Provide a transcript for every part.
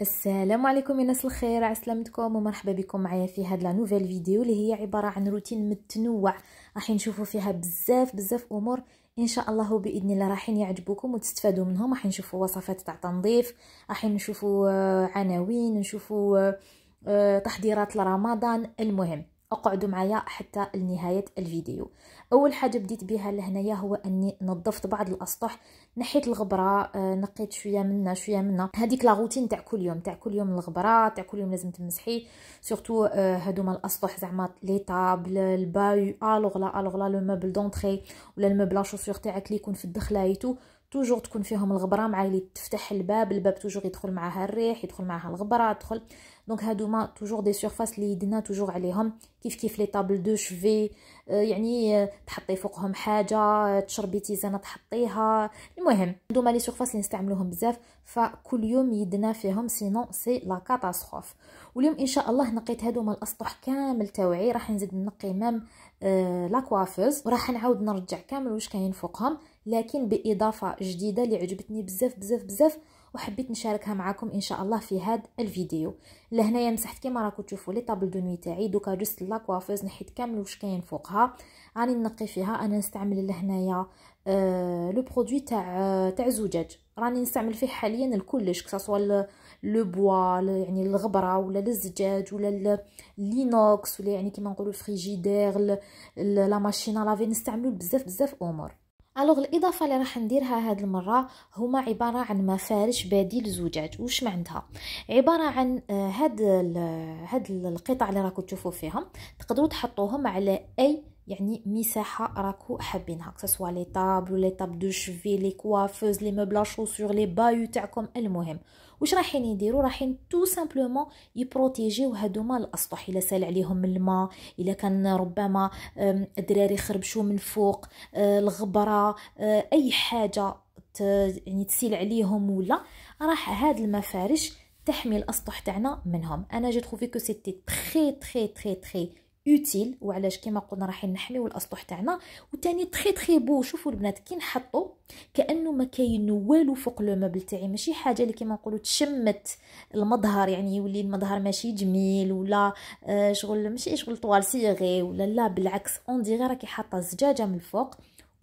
السلام عليكم يا ناس الخير عسلامتكم ومرحبا بكم معايا في هاد لا نوفيل فيديو اللي هي عباره عن روتين متنوع راح نشوفوا فيها بزاف بزاف امور ان شاء الله باذن الله راحين يعجبوكم وتستفادوا منهم راح نشوفوا وصفات تاع تنظيف راح نشوفوا عناوين نشوفوا آه، تحضيرات لرمضان المهم اقعدوا معايا حتى لنهايه الفيديو اول حاجه بديت بها لهنايا هو اني نظفت بعض الاسطح نحيت الغبره آه، نقيت شويه منا شويه منا هذيك لا روتين تاع كل يوم تاع كل يوم الغبره تاع كل يوم لازم تمسحي سورتو آه، هادوما الاسطح زعما لي طابل الباي الوغ لا الوغ لا لو موبل دونتري ولا الموبل لا شوسور تاعك اللي يكون في الدخلايتو توجور تكون فيهم الغبره مع اللي تفتح الباب الباب توجور يدخل معها الريح يدخل معها الغبره تدخل دونك هادوما توجور دي سيرفاس اللي يدنا توجور عليهم كيف كيف لي طابل دو شفي يعني آه، تحطي فوقهم حاجه آه، تشربي تيزانه تحطيها المهم هادوما لي سيرفاس اللي نستعملوهم بزاف فكل يوم يدنا فيهم سينو سي لا كاتاستروف واليوم ان شاء الله نقيت هادوما الاسطح كامل تاوعي راح نزيد نقي مام آه لا كوافوز وراح نعاود نرجع كامل واش كاين فوقهم لكن باضافه جديدة اللي عجبتني بزاف بزاف بزاف وحبيت نشاركها معكم ان شاء الله في هذا الفيديو لهنايا مسحت كيما راكم تشوفوا لي طابل دو نوي تاعي دوكا جست لاكوافوز نحيت كامل واش كاين فوقها راني نقي فيها انا نستعمل لهنايا آه لو برودوي تاع آه، تاع زجاج راني نستعمل فيه حاليا الكلش كساسوا لو بوا يعني الغبره ولا الزجاج ولا لينوكس ولا يعني كيما نقولوا فريجيدير لا ماشينا لافي نستعملو بزاف بزاف امور الوغ الاضافه اللي راح نديرها هاد المره هما عباره عن مفارش بديل زجاج واش معناتها عباره عن آه، هاد هاد القطع اللي راكو تشوفوا فيها تقدروا تحطوهم على اي يعني مساحه راكو حابينها سواء لي طابل لي طاب دو شفي لي كوافوز لي مبلا شوسور لي بايو تاعكم المهم واش رايحين يديروا رايحين تو سامبلومون يبروتيجيو هادوما الاسطح الا سال عليهم الماء الا كان ربما الدراري خربشوا من فوق آه، الغبره آه، اي حاجه يعني تسيل عليهم ولا راح هاد المفارش تحمي الاسطح تاعنا منهم انا جي تروفي كو سيتي تري تري تري تري اوتيل وعلاش كما قلنا راح نحميو الاسطح تاعنا وتاني تري تري بو شوفوا البنات كي نحطو كانه ما كاين والو فوق لو مبل تاعي ماشي حاجه اللي كما نقولوا تشمت المظهر يعني يولي المظهر ماشي جميل ولا شغل ماشي شغل طوال سيغي ولا لا بالعكس اون ديغي راكي حاطه زجاجه من الفوق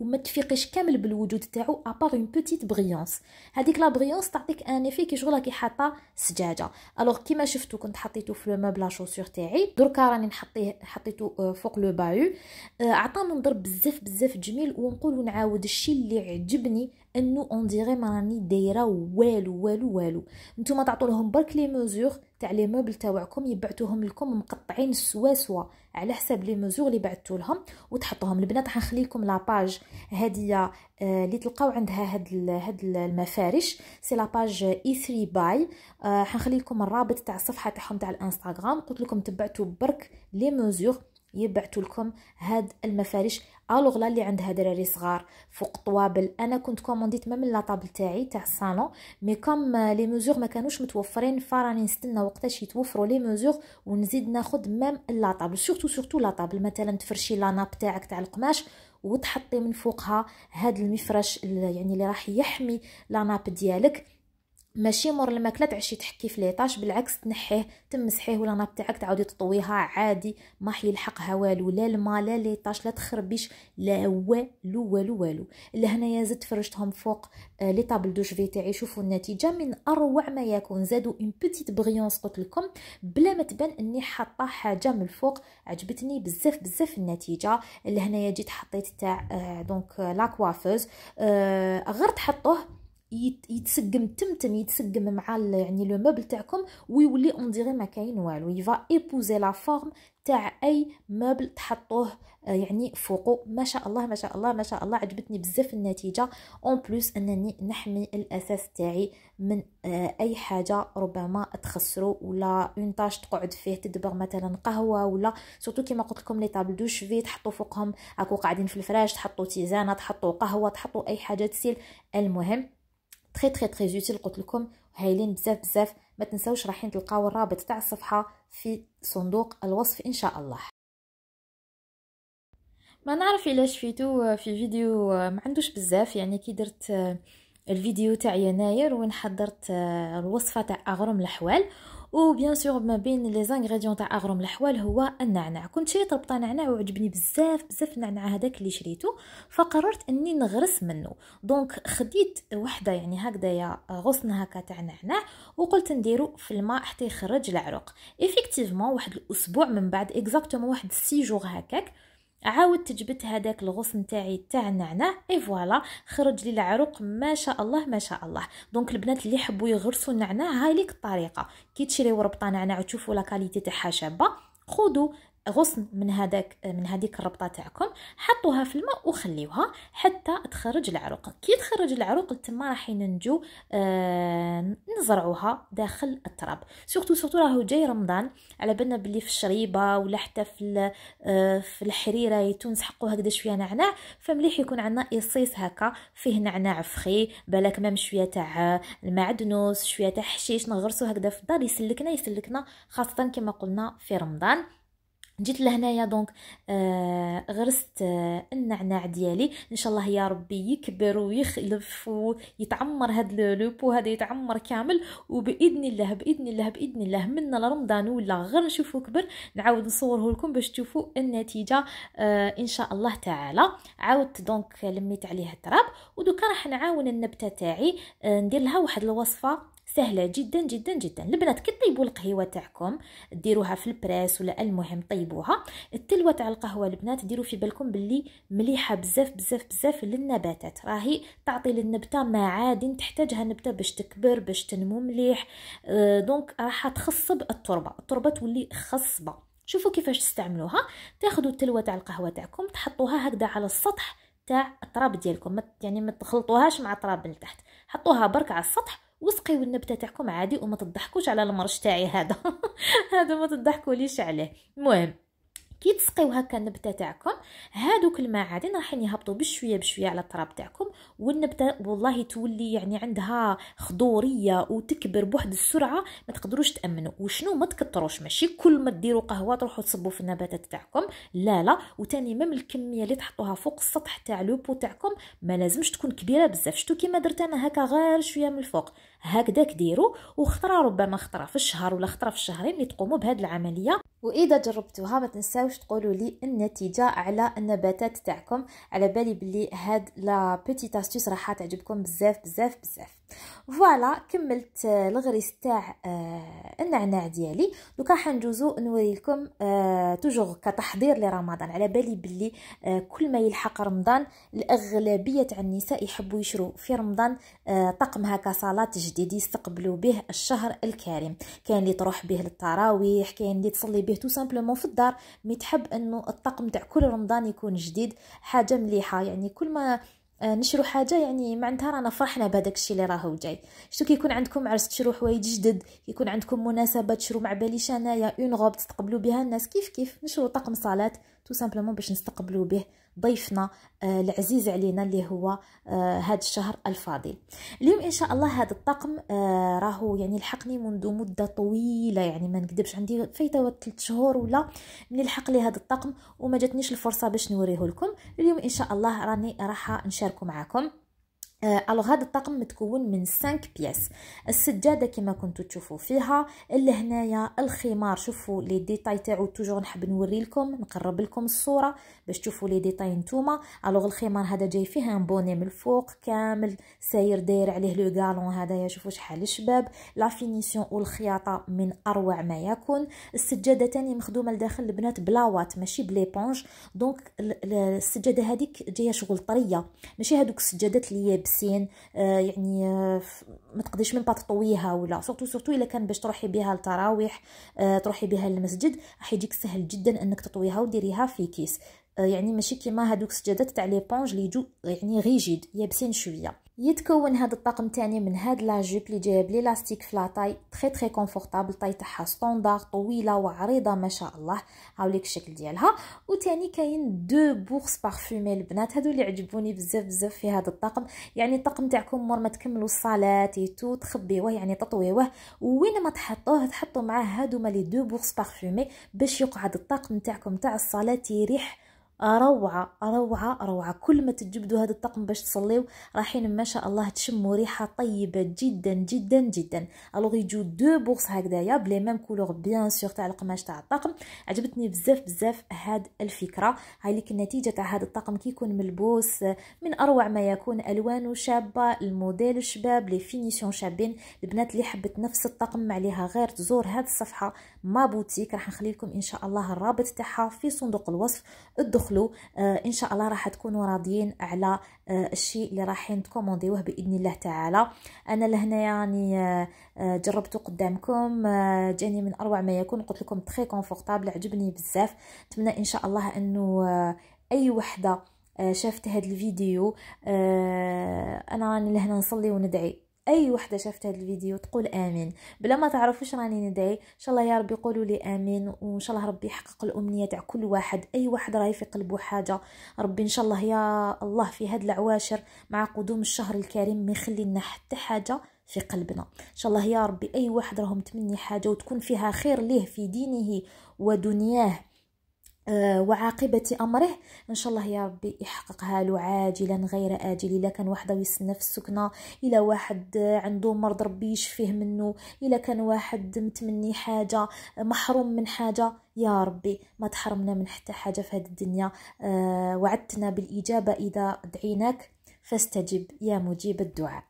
وما تفيقيش كامل بالوجود تاعو ابار اون بوتيت بريونس هذيك لا بريونس تعطيك ان افي كي شغلها راكي حاطه سجاجه الوغ كيما شفتو كنت حطيتو في لو ماب لا شوسور تاعي دركا راني نحطيه حطيتو آه، فوق لو بايو عطى منظر بزاف بزاف جميل ونقول ونعاود الشيء اللي عجبني انه اون ديري ما راني دايره والو والو والو نتوما تعطوا لهم برك لي ميزور تاع لي موبل تاعكم يبعثوهم لكم مقطعين سوا على حساب لي ميزور اللي بعثتو لهم وتحطوهم البنات حنخلي لكم لاباج هاديه اللي آه تلقاو عندها هاد هاد المفارش سي لاباج اي 3 باي حنخلي لكم الرابط تاع الصفحه تاعهم تاع الانستغرام قلت لكم تبعتوا برك لي ميزور يبعثوا لكم هاد المفارش الوغلا آه، اللي عندها دراري صغار فوق طوابل انا كنت كومونديت ما من لاطابل تاعي تاع الصالون مي كوم لي ميزور ما كانوش متوفرين فراني نستنى وقتاش يتوفروا لي ميزور ونزيد ناخد لا لاطابل سورتو سورتو طابل مثلا تفرشي لا ناب تاعك تاع القماش وتحطي من فوقها هاد المفرش يعني اللي راح يحمي لا ناب ديالك ماشي مور الماكله تعشي تحكي في ليطاش بالعكس تنحيه تمسحيه ولا ناب تاعك تعاودي تطويها عادي ما حيلحقها والو لا الما لا ليطاش لا تخربيش لا والو والو والو لهنايا زدت فرشتهم فوق آه، لي طابل دو شوفي تاعي شوفوا النتيجه من اروع ما يكون زادوا اون بوتيت بغيونس قلت لكم بلا ما تبان اني حاطه حاجه من الفوق عجبتني بزاف بزاف النتيجه لهنايا جيت حطيت تاع دونك آه، لاكوافوز آه، غير تحطوه يتسقم تمتم يتسقم مع يعني لو موبل تاعكم ويولي اون ديغي ما كاين والو يفا ايبوزي لا فورم تاع اي موبل تحطوه آه، يعني فوقه ما شاء الله ما شاء الله ما شاء الله عجبتني بزاف النتيجه اون بلوس انني نحمي الاساس تاعي من آه، اي حاجه ربما تخسرو ولا اون طاش تقعد فيه تدبر مثلا قهوه ولا سورتو كيما قلت لكم لي طابل دو شفي تحطوا فوقهم هاكو قاعدين في الفراش تحطوا تيزانه تحطوا قهوه تحطوا اي حاجه تسيل المهم تري تري تري زوتيل قلت لكم هايلين بزاف بزاف ما تنساوش راحين تلقاو الرابط تاع الصفحه في صندوق الوصف ان شاء الله ما نعرف علاش فيتو في فيديو ما عندوش بزاف يعني كي درت الفيديو تاع يناير وين حضرت الوصفه تاع اغرم الحوال وبيان سور ما بين لي زانغريديون تاع اغرم الحوال هو النعناع كنت شريت ربطه نعناع وعجبني بزاف بزاف النعناع هذاك اللي شريته فقررت اني نغرس منه دونك خديت وحده يعني هكذايا غصن هكا تاع نعناع وقلت نديرو في الماء حتى يخرج العرق ايفيكتيفمون واحد الاسبوع من بعد اكزاكتومون واحد 6 جوغ هكاك عاود تجبد هذاك الغصن تاعي تاع النعناع اي فوالا خرج لي العروق ما شاء الله ما شاء الله دونك البنات اللي يحبوا يغرسوا النعناع هاي ليك الطريقه كي تشريو ربطه نعناع وتشوفوا لا كاليتي تاعها شابه خذوا غصن من هذاك من هذيك الربطه تاعكم حطوها في الماء وخليوها حتى تخرج العروق كي تخرج العروق تما راح ننجو آه نزرعوها داخل التراب سورتو سورتو راهو جاي رمضان على بالنا بلي في الشريبه ولا حتى في آه في الحريره يتونس حقو هكذا شويه نعناع فمليح يكون عندنا اصيص هكا فيه نعناع فخي بالك مام شويه تاع آه، المعدنوس شويه تاع حشيش نغرسو هكذا في الدار يسلكنا يسلكنا خاصه كما قلنا في رمضان جيت لهنايا دونك آه غرست آه النعناع ديالي ان شاء الله يا ربي يكبر ويخلف ويتعمر هاد لوبو هذا يتعمر كامل وباذن الله باذن الله باذن الله من رمضان ولا غير نشوفو كبر نعاود نصوره لكم باش تشوفوا النتيجه آه ان شاء الله تعالى عاودت دونك لميت عليه التراب ودوكا راح نعاون النبته تاعي آه ندير لها واحد الوصفه سهله جدا جدا جدا البنات كي طيبوا القهيوه تاعكم ديروها في البريس ولا المهم طيبوها التلوه تاع القهوه البنات ديروا في بالكم باللي مليحه بزاف بزاف بزاف للنباتات راهي تعطي للنبته معادن تحتاجها النبته باش تكبر باش تنمو مليح أه دونك راح تخصب التربه التربه تولي خصبه شوفوا كيفاش تستعملوها تاخذوا التلوه تاع القهوه تاعكم تحطوها هكذا على السطح تاع التراب ديالكم يعني ما تخلطوهاش مع التراب من تحت حطوها برك على السطح وسقيو النبته تاعكم عادي وما تضحكوش على المرش تاعي هذا هذا ما تضحكوليش عليه المهم كي تسقيو هكا النبته تاعكم هادوك المعادن رايحين يهبطوا بشويه بشويه على التراب تاعكم والنبته والله تولي يعني عندها خضوريه وتكبر بواحد السرعه ما تقدروش تامنوا وشنو ما تكتروش ماشي كل ما ديروا قهوه تروحوا تصبوا في النباتات تاعكم لا لا وتاني ميم الكميه اللي تحطوها فوق السطح تاع لوبو تاعكم ما لازمش تكون كبيره بزاف شتو كيما درت انا هكا غير شويه من الفوق هكذا كديروا وخطره ربما خطره في الشهر ولا خطره في الشهرين اللي تقوموا بهذه العمليه واذا جربتوها ما تنساوش تقولوا لي النتيجه على النباتات تاعكم على بالي بلي هاد لا بيتي استوس راح تعجبكم بزاف بزاف بزاف فوالا كملت آه، الغريس تاع آه، النعناع ديالي دوكا حندوزو نوري لكم آه، توجور كتحضير لرمضان على بالي بلي كل ما يلحق رمضان الاغلبيه تاع النساء يحبوا يشرو في رمضان طقم هكا صلاه جديد يستقبلوا به الشهر الكريم كاين اللي تروح به للتراويح كاين اللي تصلي به تو سامبلومون في الدار مي تحب انه الطقم تاع كل رمضان يكون جديد حاجه مليحه يعني كل ما آه، نشرو حاجه يعني معناتها رانا فرحنا بهذاك الشيء اللي راهو جاي شتو كيكون عندكم عرس تشرو حوايج جدد يكون عندكم مناسبه تشرو مع باليش انايا اون غوب تتقبلوا بها الناس كيف كيف نشرو طقم صالات تو سامبلومون باش نستقبلوا به ضيفنا آه، العزيز علينا اللي هو هذا آه، الشهر الفاضل اليوم ان شاء الله هذا الطقم آه، راهو يعني لحقني منذ مده طويله يعني ما نكذبش عندي فايته 3 شهور ولا ملي لحق لي هذا الطقم وما جاتنيش الفرصه باش نوريه لكم اليوم ان شاء الله راني راح نشاركه معكم الوغ آه، هذا الطقم متكون من 5 بياس السجاده كما كنتو تشوفوا فيها اللي هنايا الخمار شوفوا لي ديتاي تاعو توجور نحب نوري لكم نقرب لكم الصوره باش تشوفوا لي ديتاي نتوما الوغ الخمار هذا جاي فيه ان بوني من الفوق كامل ساير داير عليه لو غالون هذايا شوفوا شحال شباب لا فينيسيون والخياطه من اروع ما يكون السجاده تاني مخدومه لداخل البنات بلاوات ماشي بليبونج دونك السجاده هذيك جايه شغل طريه ماشي هذوك السجادات اللي تحسين آه، يعني آه، ما تقدريش من تطويها ولا سورتو سورتو الا كان باش تروحي بها للتراويح آه، تروحي بها للمسجد راح يجيك سهل جدا انك تطويها وديريها في كيس يعني ماشي كيما هادوك السجادات تاع لي بونج اللي يجو يعني ريجيد يابسين شويه يتكون هذا الطقم تاني من هاد لا جوب جايب جايه بليلاستيك في لاطاي تري تري كونفورطابل طاي تاعها ستوندار طويله وعريضه ما شاء الله هاوليك الشكل ديالها وتاني كاين دو بورس بارفومي البنات هادو اللي عجبوني بزاف بزاف في هذا الطقم يعني الطقم تاعكم مور ما تكملوا الصلاه تو تخبيوه يعني تطويوه وين ما تحطوه تحطوا معاه هادو ما لي دو بورس بارفومي باش يقعد الطقم تاعكم تاع الصلاه يريح روعه روعه روعه كل ما تجبدوا هذا الطقم باش تصليو راحين ما شاء الله تشموا ريحه طيبه جدا جدا جدا الوغ يجو دو بورس هكذايا بلي ميم كولور بيان سور تاع القماش تاع الطقم عجبتني بزاف بزاف هاد الفكره هاي لك النتيجه تاع هذا الطقم كيكون ملبوس من اروع ما يكون الوانه شابه الموديل الشباب لي فينيسيون شابين البنات اللي حبت نفس الطقم عليها غير تزور هاد الصفحه ما بوتيك راح نخلي لكم ان شاء الله الرابط تاعها في صندوق الوصف ادخلوا آه ان شاء الله راح تكونوا راضيين على آه الشيء اللي راحين تكومونديوه باذن الله تعالى انا لهنا يعني آه،, آه جربته قدامكم آه جاني من اروع ما يكون قلت لكم تري كونفورتابل عجبني بزاف نتمنى ان شاء الله انه آه اي وحده آه، شافت هذا الفيديو آه، انا يعني لهنا نصلي وندعي اي وحده شافت هذا الفيديو تقول امين بلا ما تعرف واش راني ندعي ان شاء الله يا ربي يقولوا لي امين وان شاء الله ربي يحقق الامنيه تاع كل واحد اي واحد راهي في قلبه حاجه ربي ان شاء الله يا الله في هاد العواشر مع قدوم الشهر الكريم ما يخلي لنا حتى حاجه في قلبنا ان شاء الله يا ربي اي واحد راهم تمني حاجه وتكون فيها خير ليه في دينه ودنياه آه، وعاقبة أمره إن شاء الله يا ربي يحققها له عاجلا غير آجل إلا كان واحد يسنى في السكنة إلا واحد عنده مرض ربي يشفيه منه إلا كان واحد متمني حاجة محروم من حاجة يا ربي ما تحرمنا من حتى حاجة في هذه الدنيا آه، وعدتنا بالإجابة إذا دعيناك فاستجب يا مجيب الدعاء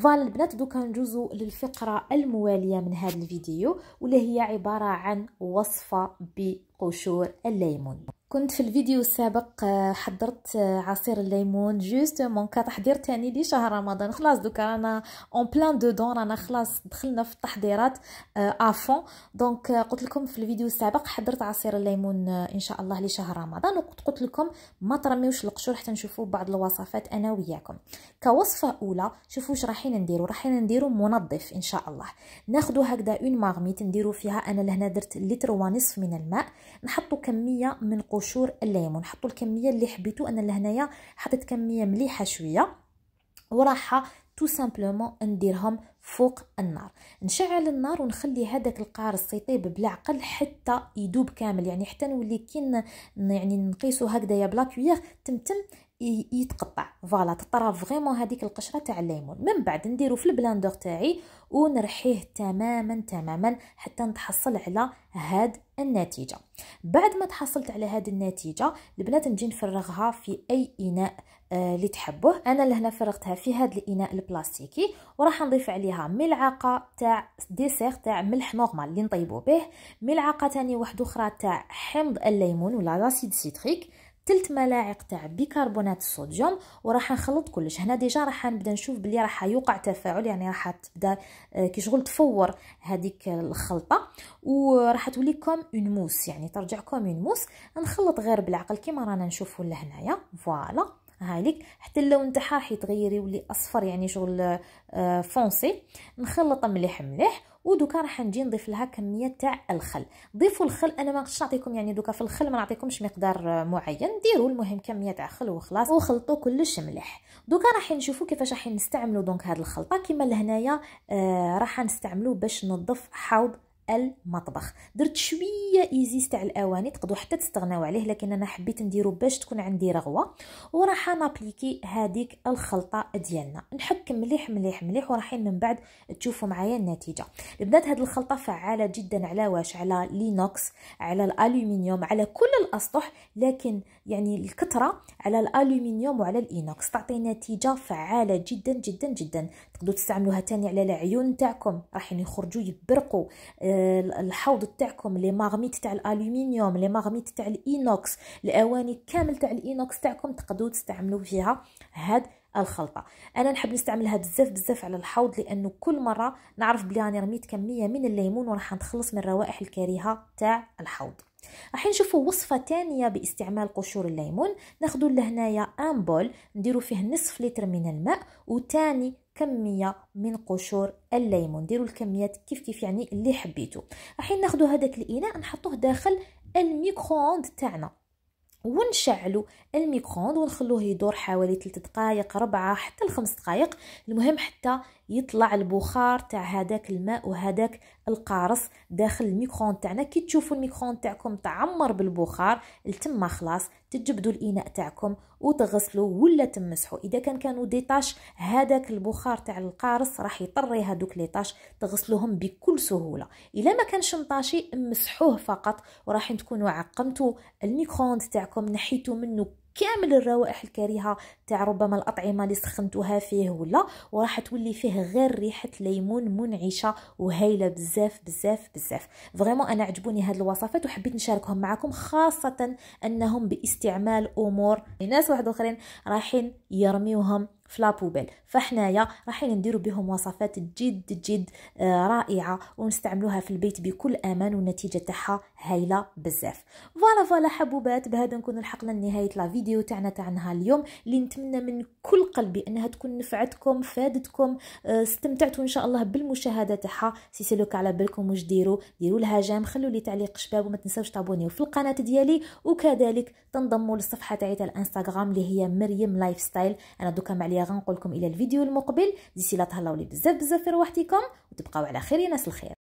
فوالا البنات دوكا نجوزو للفقرة الموالية من هذا الفيديو واللي هي عبارة عن وصفة ب قشور الليمون كنت في الفيديو السابق آه، حضرت آه، عصير الليمون جوستومون كتحضير تاني لشهر رمضان خلاص دوكا رانا اون بلان دو دون رانا خلاص دخلنا في التحضيرات افون آه، دونك قلت لكم في الفيديو السابق حضرت عصير الليمون ان شاء الله لشهر رمضان وقلت قلت لكم ما ترميوش القشور حتى نشوفوا بعض الوصفات انا وياكم كوصفه اولى شوفوا واش رايحين نديرو رايحين نديرو منظف ان شاء الله ناخذ هكذا اون ماغميت نديرو فيها انا لهنا درت لتر ونصف من الماء نحطوا كميه من قشور الليمون نحطوا الكميه اللي حبيتو انا لهنايا حطيت كميه مليحه شويه وراح تو سامبلومون نديرهم فوق النار نشعل النار ونخلي هذاك القارص يطيب بالعقل حتى يدوب كامل يعني حتى نولي كي يعني نقيسو هكذا يا بلاكويير تمتم يتقطع فوالا تطرى فريمون هذيك القشره تاع الليمون من بعد نديرو في البلاندور تاعي ونرحيه تماما تماما حتى نتحصل على هاد النتيجه بعد ما تحصلت على هاد النتيجه البنات نجي نفرغها في اي اناء آه، اللي تحبوه انا لهنا فرغتها في هاد الاناء البلاستيكي وراح نضيف عليها ملعقه تاع ديسير تاع ملح نورمال اللي نطيبو به ملعقه تاني واحده اخرى تاع حمض الليمون ولا لاسيد سيتريك ثلاث ملاعق تاع بيكربونات الصوديوم وراح نخلط كلش هنا ديجا راح نبدا نشوف بلي راح يوقع تفاعل يعني راح تبدا آه، كي شغل تفور هذيك الخلطه وراح تولي كوم اون موس يعني ترجع كوم اون موس نخلط غير بالعقل كيما رانا نشوفوا لهنايا فوالا هاليك حتى اللون تاعها راح يتغير يولي اصفر يعني شغل آه، فونسي نخلط مليح مليح ودوكا راح نجي نضيف لها كميه تاع الخل ضيفوا الخل انا ما غاديش نعطيكم يعني دوكا في الخل ما نعطيكمش مقدار معين ديروا المهم كميه تاع خل وخلاص وخلطوا كلش مليح دوكا راح نشوفوا كيفاش راح نستعملوا دونك هاد الخلطه كما لهنايا آه راح نستعملوا باش ننظف حوض المطبخ درت شويه ايزيس تاع الاواني تقدروا حتى تستغناو عليه لكن انا حبيت نديرو باش تكون عندي رغوه وراح نابليكي هذيك الخلطه ديالنا نحكم مليح مليح مليح وراحين من بعد تشوفوا معايا النتيجه البنات هذه الخلطه فعاله جدا على واش على لينوكس على الالومنيوم على كل الاسطح لكن يعني الكثره على الالومنيوم وعلى الإينوكس تعطي نتيجه فعاله جدا جدا جدا تقدروا تستعملوها تاني على العيون تاعكم راح يعني يخرجوا يبرقوا آه، الحوض تاعكم لي ماغميت تاع الالومنيوم لي ماغميت تاع الإينوكس الاواني كامل تاع الإينوكس تاعكم تقدروا تستعملوا فيها هاد الخلطه انا نحب نستعملها بزاف بزاف على الحوض لانه كل مره نعرف بلي راني رميت كميه من الليمون وراح نتخلص من الروائح الكريهه تاع الحوض راح نشوفوا وصفه تانية باستعمال قشور الليمون ناخذوا لهنايا ان بول نديروا فيه نصف لتر من الماء وثاني كميه من قشور الليمون ديروا الكميات كيف كيف يعني اللي حبيتو راح ناخذوا هذاك الاناء نحطوه داخل الميكرووند تاعنا ونشعلوا الميكرووند ونخلوه يدور حوالي 3 دقائق 4 حتى 5 دقائق المهم حتى يطلع البخار تاع هذاك الماء وهذاك القارص داخل الميكرون تاعنا كي تشوفوا الميكرون تاعكم تعمر بالبخار لتما خلاص تجبدوا الاناء تاعكم وتغسلوا ولا تمسحوا اذا كان كانوا ديطاش هذاك البخار تاع القارص راح يطري هذوك ليطاش تغسلوهم بكل سهوله الا ما كانش مطاشي مسحوه فقط وراح تكونوا عقمتوا الميكرون تاعكم نحيتوا منه كامل الروائح الكريهه تاع ربما الاطعمه اللي سخنتوها فيه ولا وراح تولي فيه غير ريحه ليمون منعشه وهايله بزاف بزاف بزاف فريمون انا عجبوني هاد الوصفات وحبيت نشاركهم معكم خاصه انهم باستعمال امور ناس واحد اخرين رايحين يرميوهم في لابوبيل فحنايا رايحين نديرو بهم وصفات جد جد آه، رائعه ونستعملوها في البيت بكل امان والنتيجه تاعها هايله بزاف فوالا فوالا حبوبات بهذا نكون لحقنا لنهايه لا فيديو تاعنا تاع نهار اليوم اللي نتمنى من كل قلبي انها تكون نفعتكم فادتكم آه، استمتعتوا ان شاء الله بالمشاهده تاعها سي سي على بالكم واش ديروا ديروا لها جام خلوا لي تعليق شباب وما تنساوش تابونيو في القناه ديالي وكذلك تنضموا للصفحه تاعي تاع الانستغرام اللي هي مريم لايف ستايل انا دوكا معليا غنقول لكم الى الفيديو المقبل ديسي لا تهلاو لي بزاف بزاف في روحتكم وتبقاو على خير يا ناس الخير